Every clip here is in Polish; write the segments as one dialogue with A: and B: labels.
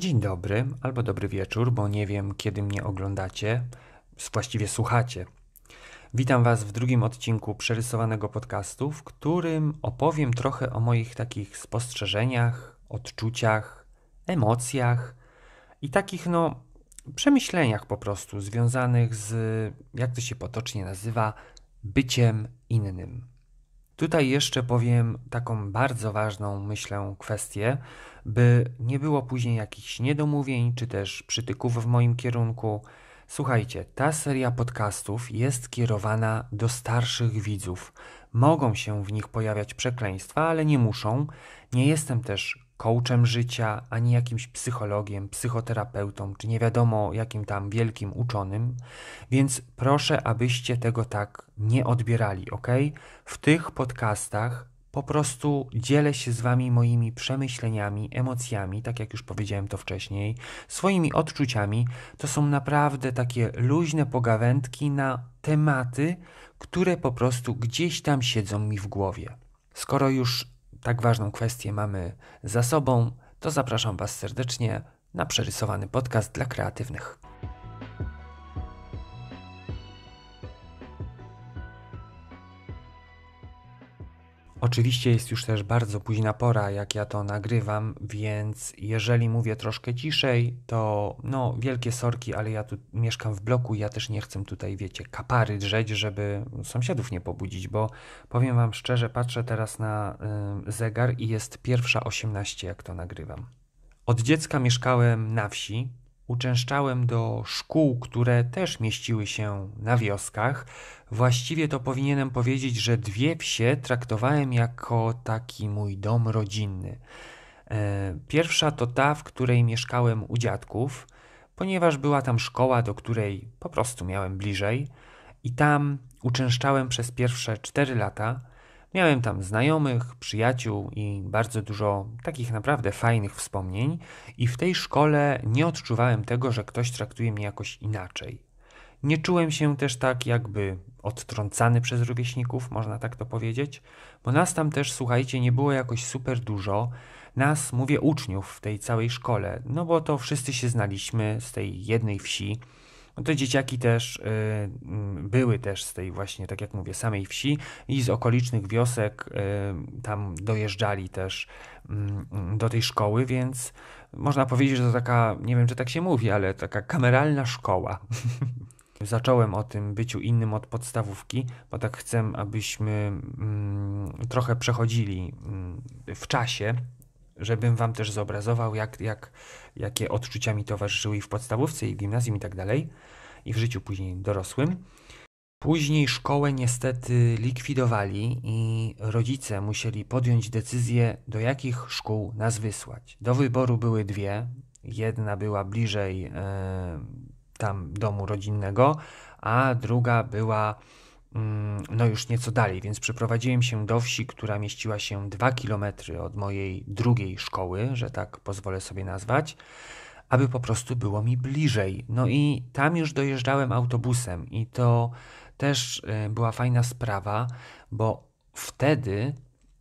A: Dzień dobry albo dobry wieczór, bo nie wiem kiedy mnie oglądacie, właściwie słuchacie. Witam Was w drugim odcinku przerysowanego podcastu, w którym opowiem trochę o moich takich spostrzeżeniach, odczuciach, emocjach i takich no przemyśleniach po prostu związanych z, jak to się potocznie nazywa, byciem innym. Tutaj jeszcze powiem taką bardzo ważną, myślę, kwestię, by nie było później jakichś niedomówień czy też przytyków w moim kierunku. Słuchajcie, ta seria podcastów jest kierowana do starszych widzów. Mogą się w nich pojawiać przekleństwa, ale nie muszą. Nie jestem też coachem życia, ani jakimś psychologiem, psychoterapeutą, czy nie wiadomo jakim tam wielkim uczonym, więc proszę, abyście tego tak nie odbierali, ok? W tych podcastach po prostu dzielę się z Wami moimi przemyśleniami, emocjami, tak jak już powiedziałem to wcześniej, swoimi odczuciami. To są naprawdę takie luźne pogawędki na tematy, które po prostu gdzieś tam siedzą mi w głowie. Skoro już tak ważną kwestię mamy za sobą, to zapraszam Was serdecznie na przerysowany podcast dla kreatywnych. Oczywiście jest już też bardzo późna pora, jak ja to nagrywam, więc jeżeli mówię troszkę ciszej, to no wielkie sorki, ale ja tu mieszkam w bloku i ja też nie chcę tutaj, wiecie, kapary drzeć, żeby sąsiadów nie pobudzić, bo powiem Wam szczerze, patrzę teraz na y, zegar i jest pierwsza 18, jak to nagrywam. Od dziecka mieszkałem na wsi, Uczęszczałem do szkół, które też mieściły się na wioskach. Właściwie to powinienem powiedzieć, że dwie wsie traktowałem jako taki mój dom rodzinny. E, pierwsza to ta, w której mieszkałem u dziadków, ponieważ była tam szkoła, do której po prostu miałem bliżej, i tam uczęszczałem przez pierwsze cztery lata. Miałem tam znajomych, przyjaciół i bardzo dużo takich naprawdę fajnych wspomnień, i w tej szkole nie odczuwałem tego, że ktoś traktuje mnie jakoś inaczej. Nie czułem się też tak jakby odtrącany przez rówieśników, można tak to powiedzieć, bo nas tam też, słuchajcie, nie było jakoś super dużo. Nas, mówię, uczniów w tej całej szkole, no bo to wszyscy się znaliśmy z tej jednej wsi no te dzieciaki też y, mm, były też z tej właśnie, tak jak mówię, samej wsi i z okolicznych wiosek y, tam dojeżdżali też y, do tej szkoły, więc można powiedzieć, że to taka, nie wiem czy tak się mówi, ale taka kameralna szkoła. Zacząłem o tym byciu innym od podstawówki, bo tak chcę, abyśmy mm, trochę przechodzili mm, w czasie, żebym wam też zobrazował, jak, jak jakie odczucia mi towarzyszyły i w podstawówce, i w gimnazjum, i tak dalej, i w życiu później dorosłym. Później szkołę niestety likwidowali i rodzice musieli podjąć decyzję, do jakich szkół nas wysłać. Do wyboru były dwie. Jedna była bliżej y, tam domu rodzinnego, a druga była Mm, no już nieco dalej, więc przeprowadziłem się do wsi, która mieściła się 2 km od mojej drugiej szkoły, że tak pozwolę sobie nazwać, aby po prostu było mi bliżej. No i tam już dojeżdżałem autobusem i to też e, była fajna sprawa, bo wtedy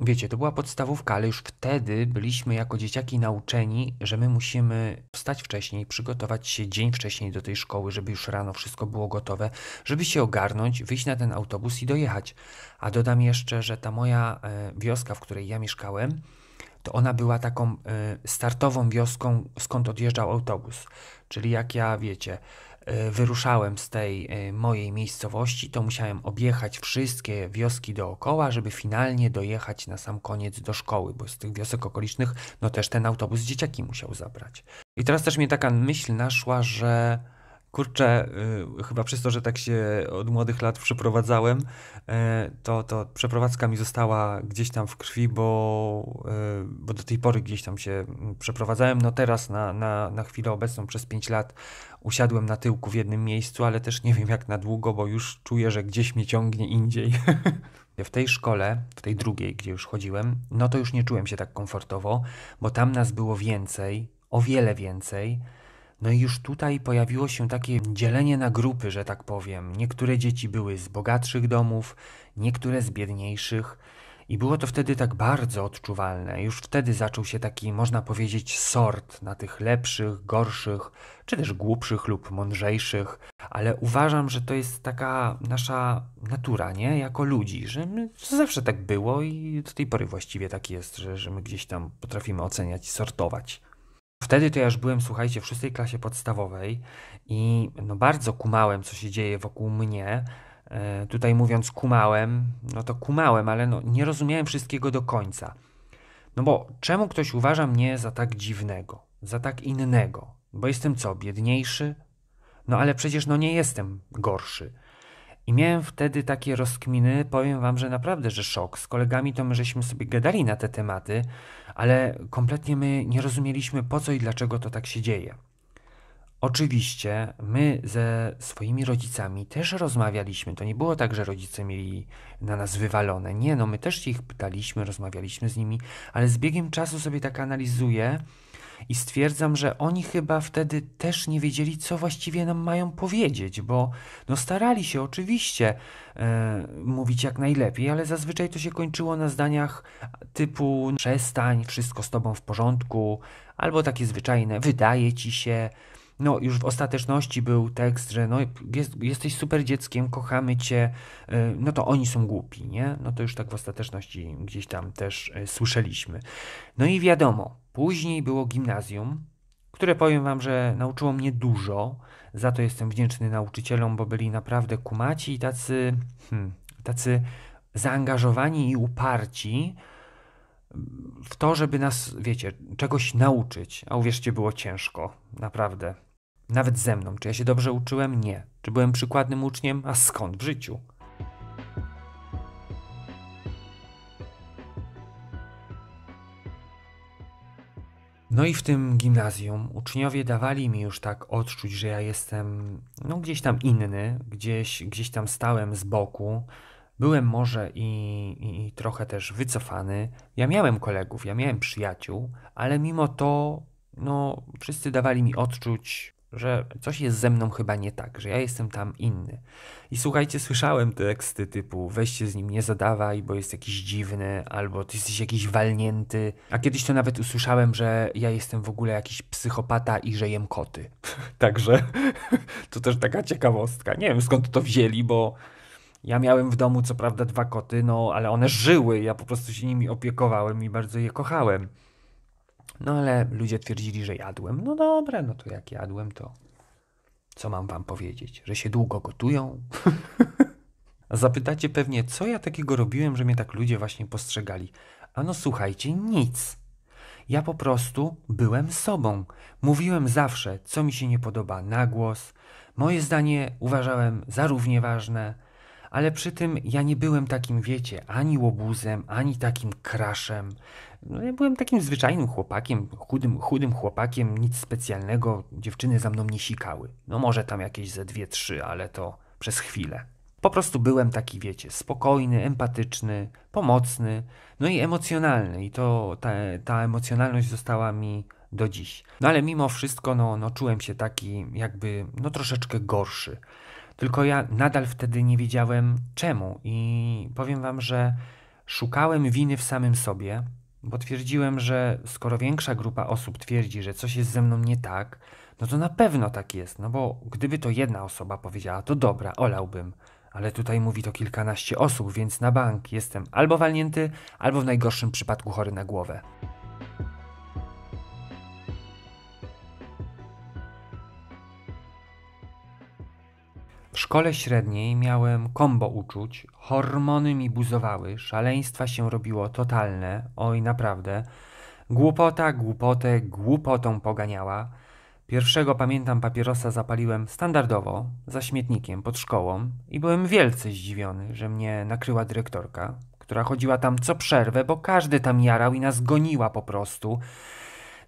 A: Wiecie, to była podstawówka, ale już wtedy byliśmy jako dzieciaki nauczeni, że my musimy wstać wcześniej, przygotować się dzień wcześniej do tej szkoły, żeby już rano wszystko było gotowe, żeby się ogarnąć, wyjść na ten autobus i dojechać. A dodam jeszcze, że ta moja e, wioska, w której ja mieszkałem, to ona była taką e, startową wioską, skąd odjeżdżał autobus. Czyli jak ja, wiecie, E, wyruszałem z tej e, mojej miejscowości, to musiałem objechać wszystkie wioski dookoła, żeby finalnie dojechać na sam koniec do szkoły, bo z tych wiosek okolicznych, no też ten autobus dzieciaki musiał zabrać. I teraz też mnie taka myśl naszła, że kurczę, y, chyba przez to, że tak się od młodych lat przeprowadzałem, e, to, to przeprowadzka mi została gdzieś tam w krwi, bo, e, bo do tej pory gdzieś tam się mm, przeprowadzałem. No teraz na, na, na chwilę obecną przez 5 lat usiadłem na tyłku w jednym miejscu, ale też nie wiem jak na długo, bo już czuję, że gdzieś mnie ciągnie indziej. W tej szkole, w tej drugiej, gdzie już chodziłem, no to już nie czułem się tak komfortowo, bo tam nas było więcej, o wiele więcej. No i już tutaj pojawiło się takie dzielenie na grupy, że tak powiem. Niektóre dzieci były z bogatszych domów, niektóre z biedniejszych. I było to wtedy tak bardzo odczuwalne. Już wtedy zaczął się taki, można powiedzieć, sort na tych lepszych, gorszych, czy też głupszych lub mądrzejszych, ale uważam, że to jest taka nasza natura, nie? Jako ludzi, że my, zawsze tak było i do tej pory właściwie tak jest, że, że my gdzieś tam potrafimy oceniać i sortować. Wtedy to ja już byłem, słuchajcie, w szóstej klasie podstawowej i no bardzo kumałem, co się dzieje wokół mnie. E, tutaj mówiąc kumałem, no to kumałem, ale no nie rozumiałem wszystkiego do końca. No bo czemu ktoś uważa mnie za tak dziwnego, za tak innego? Bo jestem co, biedniejszy? No ale przecież no nie jestem gorszy. I miałem wtedy takie rozkminy, powiem wam, że naprawdę, że szok. Z kolegami to my żeśmy sobie gadali na te tematy, ale kompletnie my nie rozumieliśmy po co i dlaczego to tak się dzieje. Oczywiście my ze swoimi rodzicami też rozmawialiśmy. To nie było tak, że rodzice mieli na nas wywalone. Nie, no my też ich pytaliśmy, rozmawialiśmy z nimi, ale z biegiem czasu sobie tak analizuję i stwierdzam, że oni chyba wtedy też nie wiedzieli, co właściwie nam mają powiedzieć, bo no starali się oczywiście e, mówić jak najlepiej, ale zazwyczaj to się kończyło na zdaniach typu przestań, wszystko z tobą w porządku, albo takie zwyczajne wydaje ci się, no już w ostateczności był tekst, że no jest, jesteś super dzieckiem, kochamy cię, e, no to oni są głupi, nie? No to już tak w ostateczności gdzieś tam też e, słyszeliśmy. No i wiadomo, później było gimnazjum, które powiem wam, że nauczyło mnie dużo. Za to jestem wdzięczny nauczycielom, bo byli naprawdę kumaci i tacy, hmm, tacy zaangażowani i uparci w to, żeby nas, wiecie, czegoś nauczyć. A uwierzcie, było ciężko, naprawdę. Nawet ze mną. Czy ja się dobrze uczyłem? Nie. Czy byłem przykładnym uczniem? A skąd w życiu? No i w tym gimnazjum uczniowie dawali mi już tak odczuć, że ja jestem no, gdzieś tam inny, gdzieś, gdzieś tam stałem z boku. Byłem może i, i, i trochę też wycofany. Ja miałem kolegów, ja miałem przyjaciół, ale mimo to no, wszyscy dawali mi odczuć, że coś jest ze mną chyba nie tak, że ja jestem tam inny. I słuchajcie, słyszałem teksty typu weźcie z nim nie zadawaj, bo jest jakiś dziwny, albo ty jesteś jakiś walnięty. A kiedyś to nawet usłyszałem, że ja jestem w ogóle jakiś psychopata i że jem koty. Także to też taka ciekawostka. Nie wiem skąd to wzięli, bo ja miałem w domu co prawda dwa koty, no ale one żyły, ja po prostu się nimi opiekowałem i bardzo je kochałem. No ale ludzie twierdzili, że jadłem. No dobra, no to jak jadłem, to co mam wam powiedzieć? Że się długo gotują? Zapytacie pewnie, co ja takiego robiłem, że mnie tak ludzie właśnie postrzegali. A no słuchajcie, nic. Ja po prostu byłem sobą. Mówiłem zawsze, co mi się nie podoba na głos. Moje zdanie uważałem za równie ważne ale przy tym ja nie byłem takim, wiecie, ani łobuzem, ani takim kraszem. No, ja byłem takim zwyczajnym chłopakiem, chudym, chudym chłopakiem, nic specjalnego, dziewczyny za mną nie sikały. No może tam jakieś ze dwie, trzy, ale to przez chwilę. Po prostu byłem taki, wiecie, spokojny, empatyczny, pomocny, no i emocjonalny. I to ta, ta emocjonalność została mi do dziś. No ale mimo wszystko, no, no czułem się taki jakby, no troszeczkę gorszy. Tylko ja nadal wtedy nie wiedziałem czemu i powiem wam, że szukałem winy w samym sobie, bo twierdziłem, że skoro większa grupa osób twierdzi, że coś jest ze mną nie tak, no to na pewno tak jest, no bo gdyby to jedna osoba powiedziała, to dobra, olałbym. Ale tutaj mówi to kilkanaście osób, więc na bank jestem albo walnięty, albo w najgorszym przypadku chory na głowę. W szkole średniej miałem kombo uczuć, hormony mi buzowały, szaleństwa się robiło totalne, oj naprawdę. Głupota głupotę głupotą poganiała. Pierwszego pamiętam papierosa zapaliłem standardowo, za śmietnikiem, pod szkołą i byłem wielce zdziwiony, że mnie nakryła dyrektorka, która chodziła tam co przerwę, bo każdy tam jarał i nas goniła po prostu.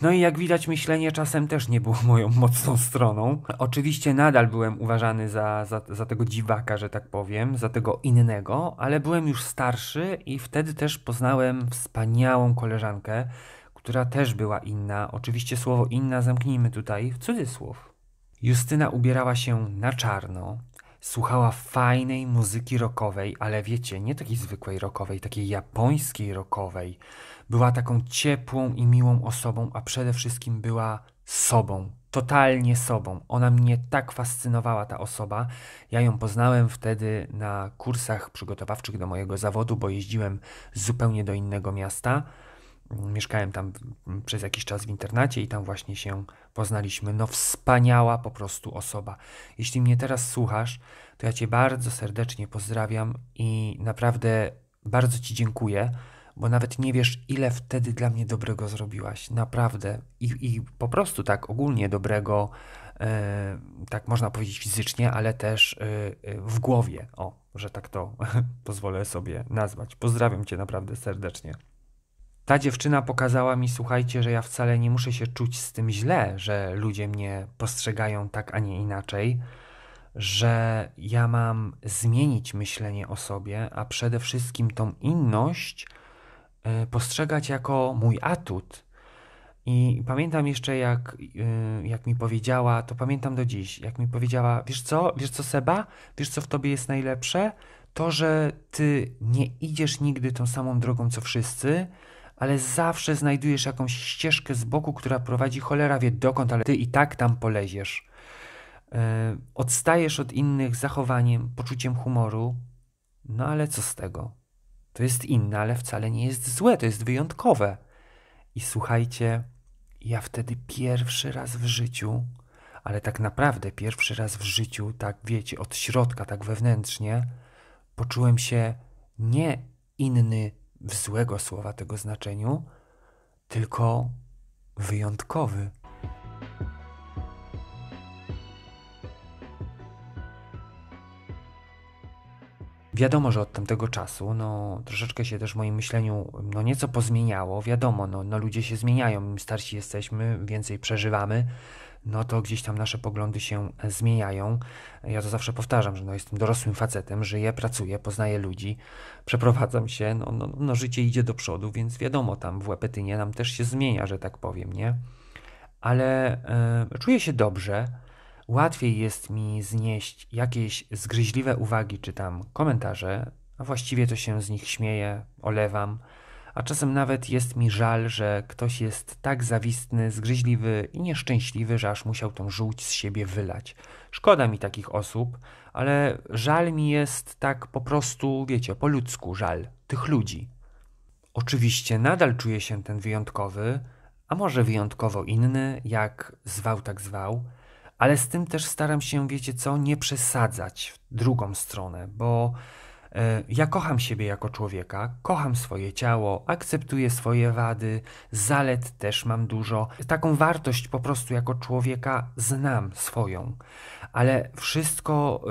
A: No i jak widać, myślenie czasem też nie było moją mocną stroną. Oczywiście nadal byłem uważany za, za, za tego dziwaka, że tak powiem, za tego innego, ale byłem już starszy i wtedy też poznałem wspaniałą koleżankę, która też była inna. Oczywiście słowo inna zamknijmy tutaj w cudzysłów. Justyna ubierała się na czarno, słuchała fajnej muzyki rockowej, ale wiecie, nie takiej zwykłej rockowej, takiej japońskiej rockowej była taką ciepłą i miłą osobą, a przede wszystkim była sobą, totalnie sobą. Ona mnie tak fascynowała, ta osoba. Ja ją poznałem wtedy na kursach przygotowawczych do mojego zawodu, bo jeździłem zupełnie do innego miasta. Mieszkałem tam przez jakiś czas w internacie i tam właśnie się poznaliśmy. No, wspaniała po prostu osoba. Jeśli mnie teraz słuchasz, to ja Cię bardzo serdecznie pozdrawiam i naprawdę bardzo Ci dziękuję bo nawet nie wiesz, ile wtedy dla mnie dobrego zrobiłaś. Naprawdę. I, i po prostu tak ogólnie dobrego, yy, tak można powiedzieć fizycznie, ale też yy, w głowie. O, że tak to pozwolę sobie nazwać. Pozdrawiam cię naprawdę serdecznie. Ta dziewczyna pokazała mi, słuchajcie, że ja wcale nie muszę się czuć z tym źle, że ludzie mnie postrzegają tak, a nie inaczej, że ja mam zmienić myślenie o sobie, a przede wszystkim tą inność E, postrzegać jako mój atut. I pamiętam jeszcze, jak, e, jak mi powiedziała, to pamiętam do dziś, jak mi powiedziała, wiesz co, wiesz co, Seba, wiesz co w tobie jest najlepsze? To, że ty nie idziesz nigdy tą samą drogą co wszyscy, ale zawsze znajdujesz jakąś ścieżkę z boku, która prowadzi cholera wie dokąd, ale ty i tak tam poleziesz. E, odstajesz od innych zachowaniem, poczuciem humoru, no ale co z tego? To jest inne, ale wcale nie jest złe, to jest wyjątkowe. I słuchajcie, ja wtedy pierwszy raz w życiu, ale tak naprawdę pierwszy raz w życiu, tak wiecie, od środka, tak wewnętrznie, poczułem się nie inny w złego słowa tego znaczeniu, tylko wyjątkowy. Wiadomo, że od tamtego czasu no, troszeczkę się też w moim myśleniu no, nieco pozmieniało. Wiadomo, no, no, ludzie się zmieniają, im starsi jesteśmy, więcej przeżywamy, no to gdzieś tam nasze poglądy się e, zmieniają. Ja to zawsze powtarzam, że no, jestem dorosłym facetem, żyję, pracuję, poznaję ludzi, przeprowadzam się, no, no, no, no życie idzie do przodu, więc wiadomo, tam w Łepetynie nam też się zmienia, że tak powiem, nie? Ale y, czuję się dobrze Łatwiej jest mi znieść jakieś zgryźliwe uwagi czy tam komentarze, a właściwie to się z nich śmieję, olewam, a czasem nawet jest mi żal, że ktoś jest tak zawistny, zgryźliwy i nieszczęśliwy, że aż musiał tą żółć z siebie wylać. Szkoda mi takich osób, ale żal mi jest tak po prostu, wiecie, po ludzku żal tych ludzi. Oczywiście nadal czuję się ten wyjątkowy, a może wyjątkowo inny, jak zwał tak zwał, ale z tym też staram się, wiecie co, nie przesadzać w drugą stronę, bo E, ja kocham siebie jako człowieka, kocham swoje ciało, akceptuję swoje wady, zalet też mam dużo. Taką wartość po prostu jako człowieka znam swoją, ale wszystko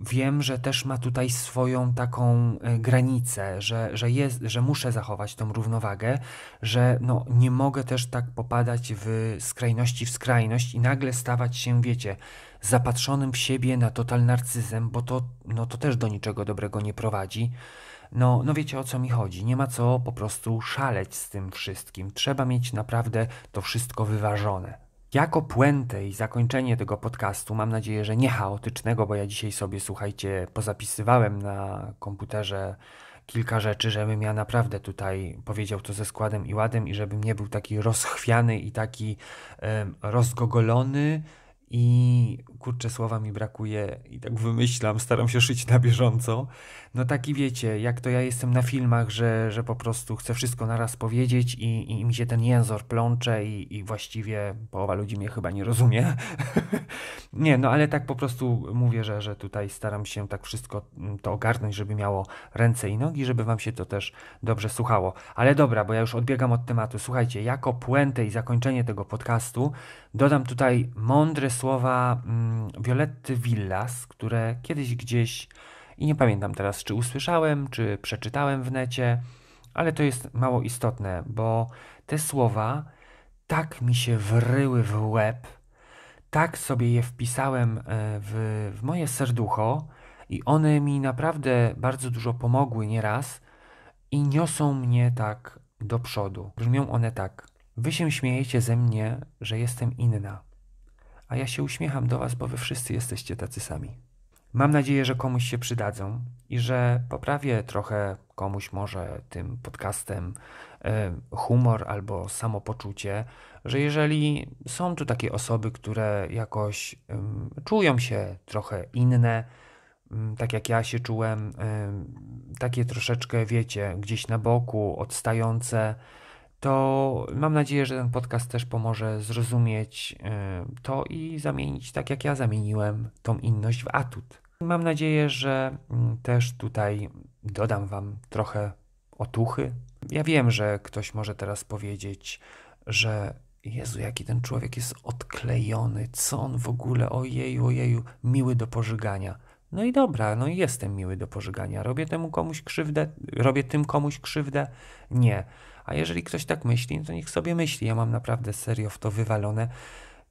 A: y, wiem, że też ma tutaj swoją taką e, granicę, że, że, jest, że muszę zachować tą równowagę, że no, nie mogę też tak popadać w skrajności w skrajność i nagle stawać się, wiecie, zapatrzonym w siebie na total narcyzem, bo to, no, to też do niczego dobrego nie prowadzi. No, no wiecie o co mi chodzi. Nie ma co po prostu szaleć z tym wszystkim. Trzeba mieć naprawdę to wszystko wyważone. Jako puentę i zakończenie tego podcastu, mam nadzieję, że nie chaotycznego, bo ja dzisiaj sobie, słuchajcie, pozapisywałem na komputerze kilka rzeczy, żebym ja naprawdę tutaj powiedział to ze składem i ładem i żebym nie był taki rozchwiany i taki rozgogolony, i kurczę, słowa mi brakuje i tak wymyślam, staram się szyć na bieżąco. No taki wiecie, jak to ja jestem na filmach, że, że po prostu chcę wszystko naraz powiedzieć i, i mi się ten język plącze i, i właściwie połowa ludzi mnie chyba nie rozumie. nie, no ale tak po prostu mówię, że, że tutaj staram się tak wszystko mm, to ogarnąć, żeby miało ręce i nogi, żeby wam się to też dobrze słuchało. Ale dobra, bo ja już odbiegam od tematu. Słuchajcie, jako puentę i zakończenie tego podcastu dodam tutaj mądre słowa mm, Violetty Villas, które kiedyś gdzieś, i nie pamiętam teraz, czy usłyszałem, czy przeczytałem w necie, ale to jest mało istotne, bo te słowa tak mi się wryły w łeb, tak sobie je wpisałem e, w, w moje serducho i one mi naprawdę bardzo dużo pomogły nieraz i niosą mnie tak do przodu. Brzmią one tak. Wy się śmiejecie ze mnie, że jestem inna a ja się uśmiecham do Was, bo Wy wszyscy jesteście tacy sami. Mam nadzieję, że komuś się przydadzą i że poprawię trochę komuś może tym podcastem e, humor albo samopoczucie, że jeżeli są tu takie osoby, które jakoś czują się trochę inne, mm, tak jak ja się czułem, takie troszeczkę, wiecie, gdzieś na boku, odstające, to mam nadzieję, że ten podcast też pomoże zrozumieć e, to i zamienić, tak jak ja zamieniłem, tą inność w atut. Mam nadzieję, że mm, też tutaj dodam Wam trochę otuchy. Ja wiem, że ktoś może teraz powiedzieć, że Jezu, jaki ten człowiek jest odklejony, co on w ogóle, ojeju, ojeju, miły do pożygania. No i dobra, no i jestem miły do pożygania. Robię temu komuś krzywdę, robię tym komuś krzywdę? Nie a jeżeli ktoś tak myśli, to niech sobie myśli. Ja mam naprawdę serio w to wywalone.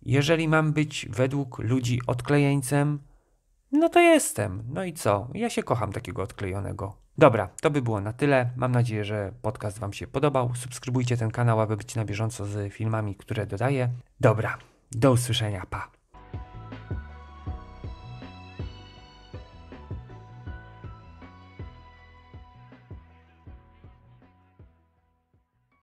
A: Jeżeli mam być według ludzi odklejeńcem, no to jestem. No i co? Ja się kocham takiego odklejonego. Dobra, to by było na tyle. Mam nadzieję, że podcast Wam się podobał. Subskrybujcie ten kanał, aby być na bieżąco z filmami, które dodaję. Dobra, do usłyszenia. Pa!